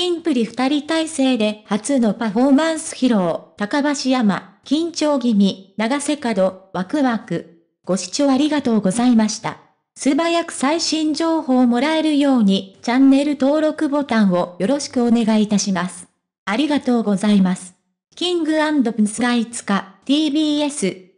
キンプリ二人体制で初のパフォーマンス披露、高橋山、緊張気味、長瀬角、ワクワク。ご視聴ありがとうございました。素早く最新情報をもらえるように、チャンネル登録ボタンをよろしくお願いいたします。ありがとうございます。キングプスが5日、TBS、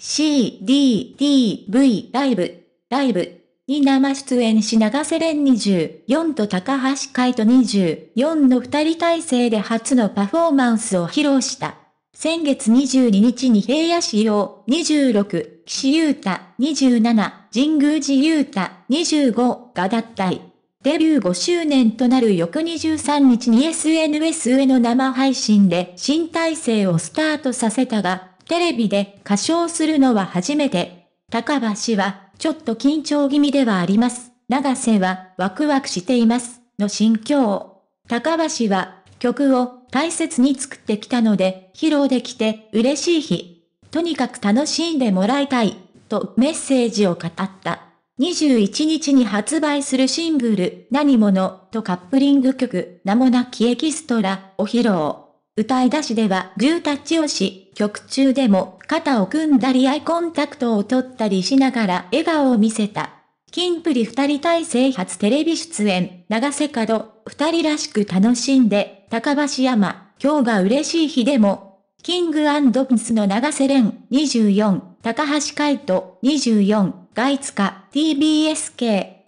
CDTV ライブ、ライブ。に生出演し長瀬廉24と高橋海人24の二人体制で初のパフォーマンスを披露した。先月22日に平野市用26、岸優太27、神宮寺優太25が脱退。デビュー5周年となる翌23日に SNS 上の生配信で新体制をスタートさせたが、テレビで歌唱するのは初めて。高橋は、ちょっと緊張気味ではあります。長瀬は、ワクワクしています。の心境。高橋は、曲を大切に作ってきたので、披露できて嬉しい日。とにかく楽しんでもらいたい。とメッセージを語った。21日に発売するシングル、何者とカップリング曲、名もなきエキストラを披露。歌い出しではグータッチをし、曲中でも肩を組んだりアイコンタクトを取ったりしながら笑顔を見せた。キンプリ二人体制初テレビ出演、長瀬角、二人らしく楽しんで、高橋山、今日が嬉しい日でも、キングプリンスの長瀬廉、24、高橋海人、24、ガイツカ、TBSK、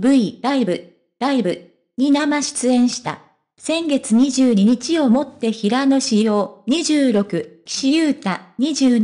CDTV、ライブ、ライブ、に生出演した。先月22日をもって平野志陽26、岸優太27、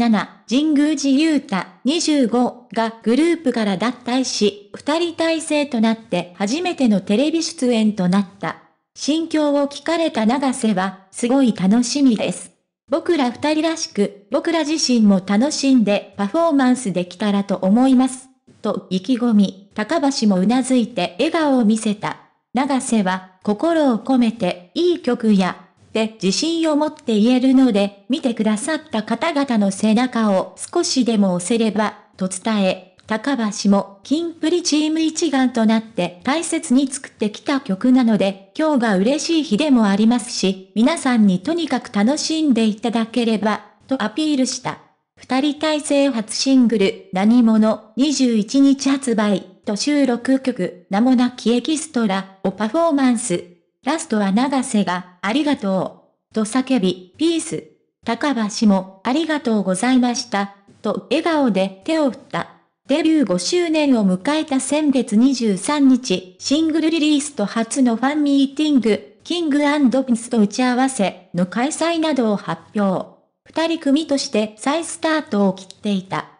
神宮寺優太25がグループから脱退し、二人体制となって初めてのテレビ出演となった。心境を聞かれた長瀬は、すごい楽しみです。僕ら二人らしく、僕ら自身も楽しんでパフォーマンスできたらと思います。と意気込み、高橋もうなずいて笑顔を見せた。長瀬は、心を込めていい曲や、って自信を持って言えるので、見てくださった方々の背中を少しでも押せれば、と伝え、高橋も、金プリチーム一丸となって大切に作ってきた曲なので、今日が嬉しい日でもありますし、皆さんにとにかく楽しんでいただければ、とアピールした。二人体制初シングル、何者、21日発売。と収録曲、名もなきエキストラをパフォーマンス。ラストは長瀬が、ありがとう、と叫び、ピース。高橋も、ありがとうございました、と笑顔で手を振った。デビュー5周年を迎えた先月23日、シングルリリースと初のファンミーティング、キングピスと打ち合わせの開催などを発表。二人組として再スタートを切っていた。